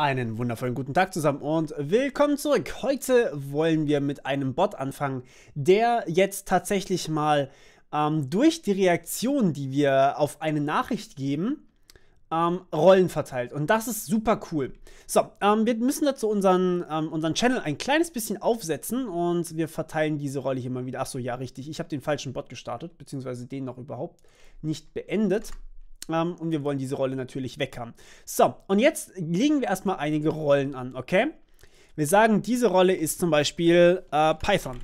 Einen wundervollen guten Tag zusammen und willkommen zurück. Heute wollen wir mit einem Bot anfangen, der jetzt tatsächlich mal ähm, durch die Reaktion, die wir auf eine Nachricht geben, ähm, Rollen verteilt. Und das ist super cool. So, ähm, wir müssen dazu unseren, ähm, unseren Channel ein kleines bisschen aufsetzen und wir verteilen diese Rolle hier mal wieder. Achso, ja, richtig. Ich habe den falschen Bot gestartet, beziehungsweise den noch überhaupt nicht beendet. Ähm, und wir wollen diese Rolle natürlich weg haben. So, und jetzt legen wir erstmal einige Rollen an, okay? Wir sagen, diese Rolle ist zum Beispiel äh, Python.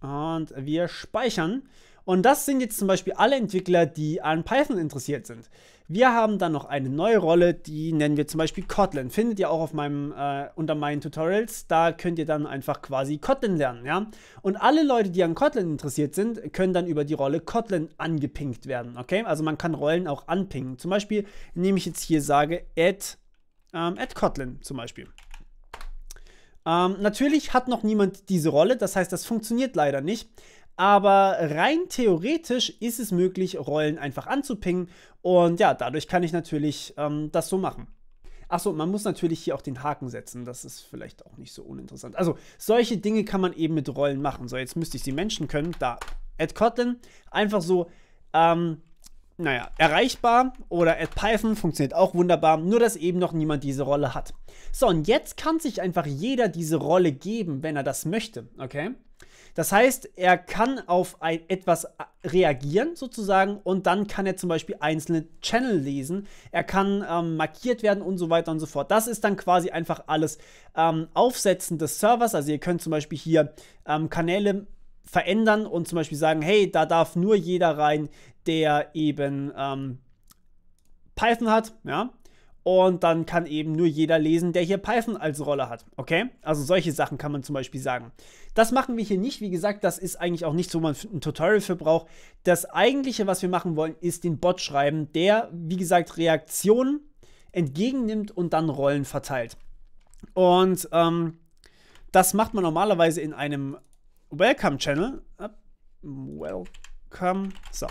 Und wir speichern und das sind jetzt zum Beispiel alle Entwickler, die an Python interessiert sind. Wir haben dann noch eine neue Rolle, die nennen wir zum Beispiel Kotlin. Findet ihr auch auf meinem, äh, unter meinen Tutorials. Da könnt ihr dann einfach quasi Kotlin lernen, ja. Und alle Leute, die an Kotlin interessiert sind, können dann über die Rolle Kotlin angepinkt werden, okay? Also man kann Rollen auch anpingen. Zum Beispiel, indem ich jetzt hier sage, add, ähm, add Kotlin zum Beispiel. Ähm, natürlich hat noch niemand diese Rolle, das heißt, das funktioniert leider nicht. Aber rein theoretisch ist es möglich, Rollen einfach anzupingen. Und ja, dadurch kann ich natürlich ähm, das so machen. Achso, man muss natürlich hier auch den Haken setzen. Das ist vielleicht auch nicht so uninteressant. Also, solche Dinge kann man eben mit Rollen machen. So, jetzt müsste ich die Menschen können. Da, at Kotlin. Einfach so, ähm, naja, erreichbar oder at Python funktioniert auch wunderbar, nur dass eben noch niemand diese Rolle hat. So, und jetzt kann sich einfach jeder diese Rolle geben, wenn er das möchte, okay? Das heißt, er kann auf ein, etwas äh, reagieren sozusagen und dann kann er zum Beispiel einzelne Channel lesen, er kann ähm, markiert werden und so weiter und so fort. Das ist dann quasi einfach alles ähm, Aufsetzen des Servers. Also ihr könnt zum Beispiel hier ähm, Kanäle verändern und zum Beispiel sagen, hey, da darf nur jeder rein, der eben ähm, Python hat, ja, und dann kann eben nur jeder lesen, der hier Python als Rolle hat. Okay? Also solche Sachen kann man zum Beispiel sagen. Das machen wir hier nicht. Wie gesagt, das ist eigentlich auch nichts, wo man ein Tutorial für braucht. Das eigentliche, was wir machen wollen, ist den Bot schreiben, der, wie gesagt, Reaktionen entgegennimmt und dann Rollen verteilt. Und ähm, das macht man normalerweise in einem Welcome-Channel. Welcome. So.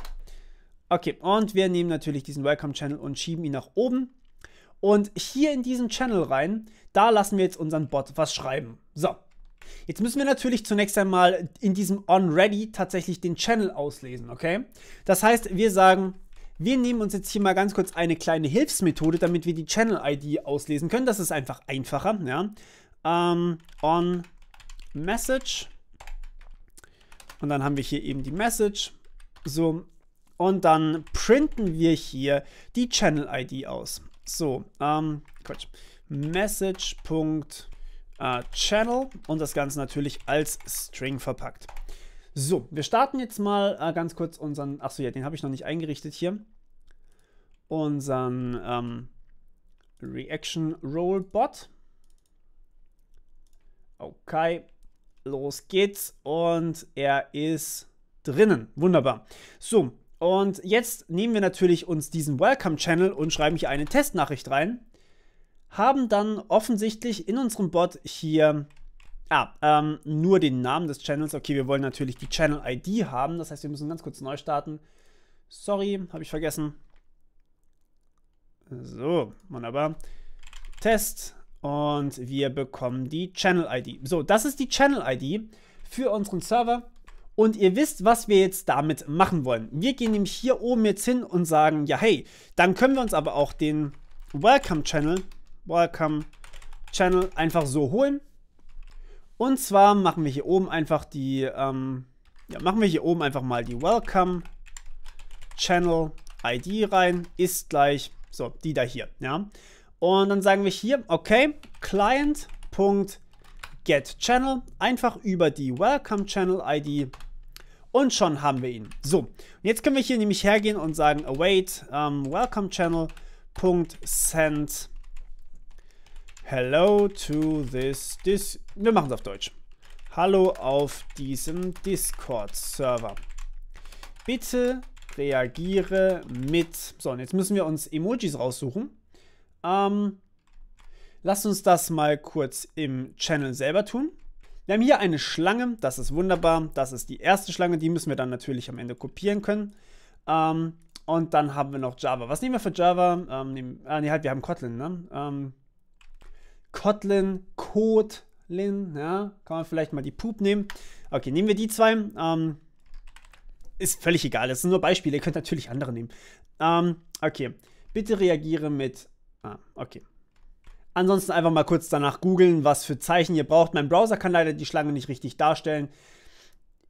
Okay, und wir nehmen natürlich diesen Welcome-Channel und schieben ihn nach oben. Und hier in diesen Channel rein, da lassen wir jetzt unseren Bot was schreiben. So. Jetzt müssen wir natürlich zunächst einmal in diesem onReady tatsächlich den Channel auslesen, okay? Das heißt, wir sagen, wir nehmen uns jetzt hier mal ganz kurz eine kleine Hilfsmethode, damit wir die Channel-ID auslesen können. Das ist einfach einfacher, ja? Ähm, on Message. Und dann haben wir hier eben die Message. So, und dann printen wir hier die Channel-ID aus. So, ähm, Quatsch. Message.channel äh, und das Ganze natürlich als String verpackt. So, wir starten jetzt mal äh, ganz kurz unseren, achso ja, den habe ich noch nicht eingerichtet hier, unseren ähm, Reaction Roll Bot. Okay, los geht's und er ist drinnen. Wunderbar. So, und jetzt nehmen wir natürlich uns diesen Welcome-Channel und schreiben hier eine Testnachricht rein. Haben dann offensichtlich in unserem Bot hier ah, ähm, nur den Namen des Channels. Okay, wir wollen natürlich die Channel-ID haben. Das heißt, wir müssen ganz kurz neu starten. Sorry, habe ich vergessen. So, wunderbar. Test und wir bekommen die Channel-ID. So, das ist die Channel-ID für unseren Server. Und ihr wisst, was wir jetzt damit machen wollen. Wir gehen nämlich hier oben jetzt hin und sagen, ja hey, dann können wir uns aber auch den Welcome Channel, Welcome Channel einfach so holen. Und zwar machen wir hier oben einfach die, ähm, ja, machen wir hier oben einfach mal die Welcome Channel ID rein, ist gleich, so, die da hier, ja. Und dann sagen wir hier, okay, Client.getChannel, einfach über die Welcome Channel ID und schon haben wir ihn. So, jetzt können wir hier nämlich hergehen und sagen await oh, um, welcome channel send hello to this, this wir machen es auf Deutsch. Hallo auf diesem Discord-Server. Bitte reagiere mit. So, und jetzt müssen wir uns Emojis raussuchen. Ähm, lasst uns das mal kurz im Channel selber tun. Wir haben hier eine Schlange, das ist wunderbar. Das ist die erste Schlange, die müssen wir dann natürlich am Ende kopieren können. Ähm, und dann haben wir noch Java. Was nehmen wir für Java? Ähm, nehmen, ah, nee, halt, wir haben Kotlin, ne? Ähm, Kotlin, Kotlin, ja. Kann man vielleicht mal die Poop nehmen. Okay, nehmen wir die zwei. Ähm, ist völlig egal, das sind nur Beispiele. Ihr könnt natürlich andere nehmen. Ähm, okay, bitte reagiere mit. Ah, okay. Ansonsten einfach mal kurz danach googeln, was für Zeichen ihr braucht. Mein Browser kann leider die Schlange nicht richtig darstellen.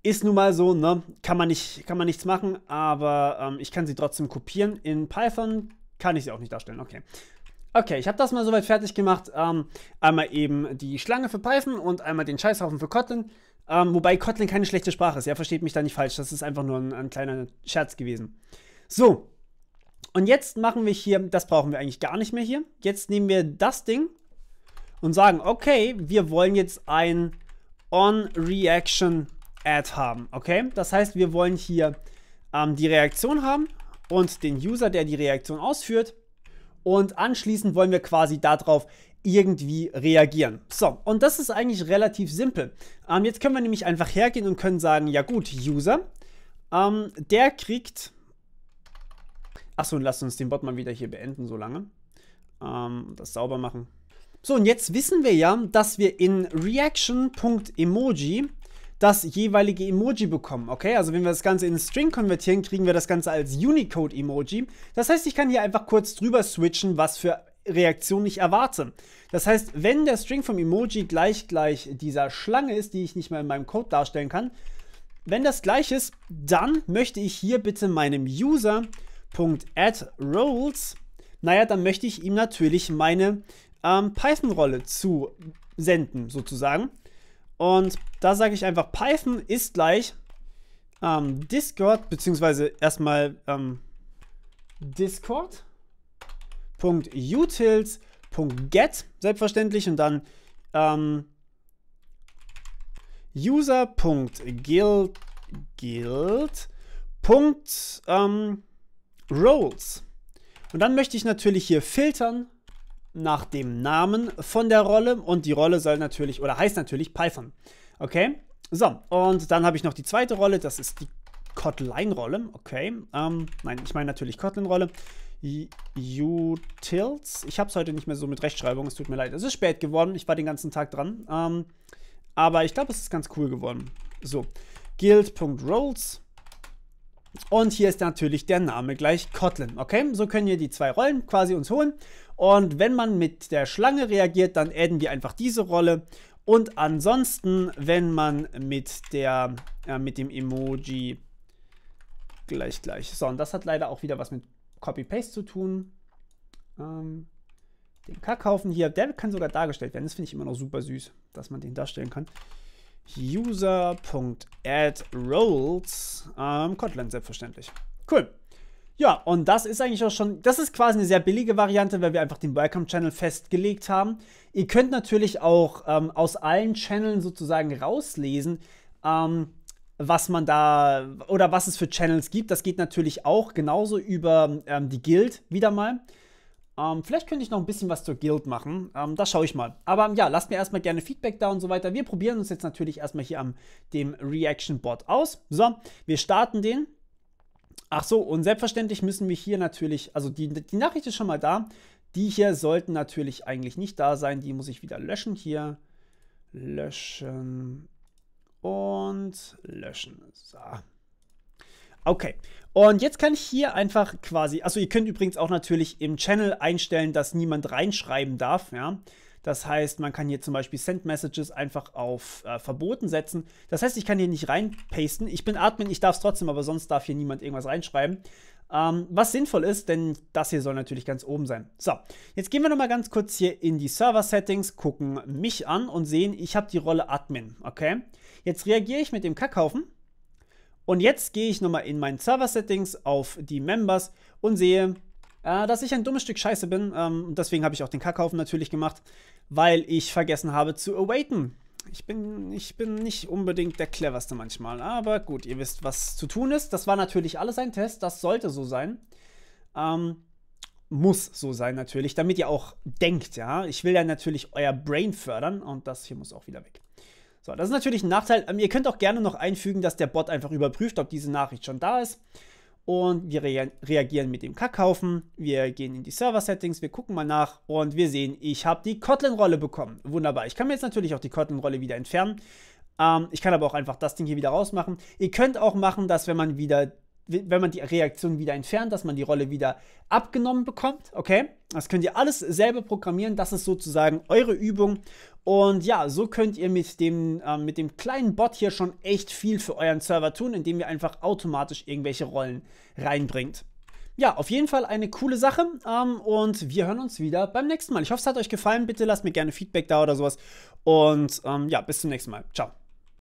Ist nun mal so, ne? Kann man, nicht, kann man nichts machen, aber ähm, ich kann sie trotzdem kopieren. In Python kann ich sie auch nicht darstellen, okay. Okay, ich habe das mal soweit fertig gemacht. Ähm, einmal eben die Schlange für Python und einmal den Scheißhaufen für Kotlin. Ähm, wobei Kotlin keine schlechte Sprache ist, ja, versteht mich da nicht falsch. Das ist einfach nur ein, ein kleiner Scherz gewesen. So, und jetzt machen wir hier, das brauchen wir eigentlich gar nicht mehr hier. Jetzt nehmen wir das Ding und sagen, okay, wir wollen jetzt ein OnReactionAd haben. Okay, das heißt, wir wollen hier ähm, die Reaktion haben und den User, der die Reaktion ausführt. Und anschließend wollen wir quasi darauf irgendwie reagieren. So, und das ist eigentlich relativ simpel. Ähm, jetzt können wir nämlich einfach hergehen und können sagen, ja gut, User, ähm, der kriegt Achso, lasst uns den Bot mal wieder hier beenden, so lange. Ähm, das sauber machen. So, und jetzt wissen wir ja, dass wir in reaction.emoji das jeweilige Emoji bekommen, okay? Also wenn wir das Ganze in String konvertieren, kriegen wir das Ganze als Unicode-Emoji. Das heißt, ich kann hier einfach kurz drüber switchen, was für Reaktion ich erwarte. Das heißt, wenn der String vom Emoji gleich gleich dieser Schlange ist, die ich nicht mal in meinem Code darstellen kann, wenn das gleich ist, dann möchte ich hier bitte meinem User roles, naja, dann möchte ich ihm natürlich meine ähm, Python-Rolle zu senden, sozusagen. Und da sage ich einfach, Python ist gleich ähm, Discord, beziehungsweise erstmal ähm, Discord.utils.get, selbstverständlich, und dann ähm, user.guild guild. Punkt, ähm, Roles. Und dann möchte ich natürlich hier filtern nach dem Namen von der Rolle und die Rolle soll natürlich oder heißt natürlich Python. Okay? So, und dann habe ich noch die zweite Rolle, das ist die Kotlin-Rolle. Okay, ähm, nein, ich meine natürlich Kotlin-Rolle. Utils. Ich habe es heute nicht mehr so mit Rechtschreibung, es tut mir leid. Es ist spät geworden, ich war den ganzen Tag dran. Ähm, aber ich glaube, es ist ganz cool geworden. So, guild.roles. Und hier ist natürlich der Name gleich Kotlin. Okay, so können wir die zwei Rollen quasi uns holen. Und wenn man mit der Schlange reagiert, dann adden wir einfach diese Rolle. Und ansonsten, wenn man mit, der, äh, mit dem Emoji gleich gleich. So, und das hat leider auch wieder was mit Copy-Paste zu tun. Ähm, den Kackhaufen hier, der kann sogar dargestellt werden. Das finde ich immer noch super süß, dass man den darstellen kann user.addRoles ähm, Kotlin selbstverständlich. Cool. Ja, und das ist eigentlich auch schon, das ist quasi eine sehr billige Variante, weil wir einfach den Welcome-Channel festgelegt haben. Ihr könnt natürlich auch ähm, aus allen Channeln sozusagen rauslesen, ähm, was man da oder was es für Channels gibt. Das geht natürlich auch genauso über ähm, die Guild wieder mal. Ähm, vielleicht könnte ich noch ein bisschen was zur Guild machen. Ähm, das schaue ich mal. Aber ja, lasst mir erstmal gerne Feedback da und so weiter. Wir probieren uns jetzt natürlich erstmal hier am dem Reaction-Bot aus. So, wir starten den. Ach so, und selbstverständlich müssen wir hier natürlich, also die, die Nachricht ist schon mal da. Die hier sollten natürlich eigentlich nicht da sein. Die muss ich wieder löschen. Hier löschen und löschen. So. Okay. Und jetzt kann ich hier einfach quasi, also ihr könnt übrigens auch natürlich im Channel einstellen, dass niemand reinschreiben darf, ja. Das heißt, man kann hier zum Beispiel Send Messages einfach auf äh, verboten setzen. Das heißt, ich kann hier nicht reinpasten. Ich bin Admin, ich darf es trotzdem, aber sonst darf hier niemand irgendwas reinschreiben. Ähm, was sinnvoll ist, denn das hier soll natürlich ganz oben sein. So, jetzt gehen wir nochmal ganz kurz hier in die Server-Settings, gucken mich an und sehen, ich habe die Rolle Admin, okay? Jetzt reagiere ich mit dem Kackhaufen und jetzt gehe ich nochmal in meinen Server-Settings auf die Members und sehe, äh, dass ich ein dummes Stück Scheiße bin. Ähm, deswegen habe ich auch den Kackhaufen natürlich gemacht, weil ich vergessen habe zu awaiten. Ich bin, ich bin nicht unbedingt der cleverste manchmal, aber gut, ihr wisst, was zu tun ist. Das war natürlich alles ein Test, das sollte so sein. Ähm, muss so sein natürlich, damit ihr auch denkt, ja. Ich will ja natürlich euer Brain fördern und das hier muss auch wieder weg. So, das ist natürlich ein Nachteil. Ähm, ihr könnt auch gerne noch einfügen, dass der Bot einfach überprüft, ob diese Nachricht schon da ist. Und wir rea reagieren mit dem Kackhaufen. Wir gehen in die Server-Settings, wir gucken mal nach und wir sehen, ich habe die Kotlin-Rolle bekommen. Wunderbar. Ich kann mir jetzt natürlich auch die Kotlin-Rolle wieder entfernen. Ähm, ich kann aber auch einfach das Ding hier wieder rausmachen. Ihr könnt auch machen, dass wenn man wieder wenn man die Reaktion wieder entfernt, dass man die Rolle wieder abgenommen bekommt. Okay, das könnt ihr alles selber programmieren. Das ist sozusagen eure Übung. Und ja, so könnt ihr mit dem, äh, mit dem kleinen Bot hier schon echt viel für euren Server tun, indem ihr einfach automatisch irgendwelche Rollen reinbringt. Ja, auf jeden Fall eine coole Sache ähm, und wir hören uns wieder beim nächsten Mal. Ich hoffe, es hat euch gefallen. Bitte lasst mir gerne Feedback da oder sowas. Und ähm, ja, bis zum nächsten Mal. Ciao.